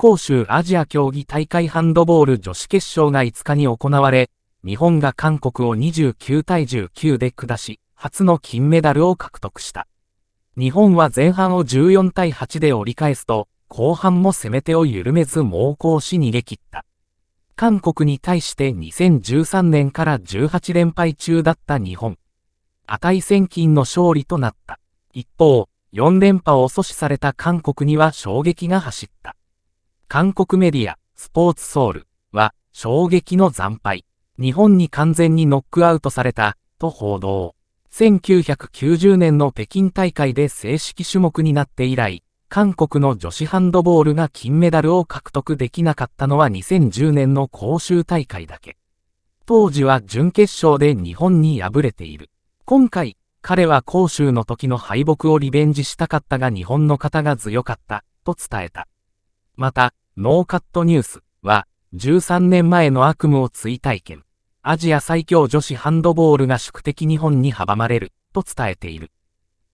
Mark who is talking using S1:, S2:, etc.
S1: 杭州アジア競技大会ハンドボール女子決勝が5日に行われ、日本が韓国を29対19で下し、初の金メダルを獲得した。日本は前半を14対8で折り返すと、後半も攻め手を緩めず猛攻し逃げ切った。韓国に対して2013年から18連敗中だった日本。値千金の勝利となった。一方、4連覇を阻止された韓国には衝撃が走った。韓国メディア、スポーツソウルは、衝撃の惨敗。日本に完全にノックアウトされた、と報道。1990年の北京大会で正式種目になって以来、韓国の女子ハンドボールが金メダルを獲得できなかったのは2010年の広州大会だけ。当時は準決勝で日本に敗れている。今回、彼は広州の時の敗北をリベンジしたかったが日本の方が強かった、と伝えた。また、ノーカットニュースは、13年前の悪夢を追体験。アジア最強女子ハンドボールが宿敵日本に阻まれる、と伝えている。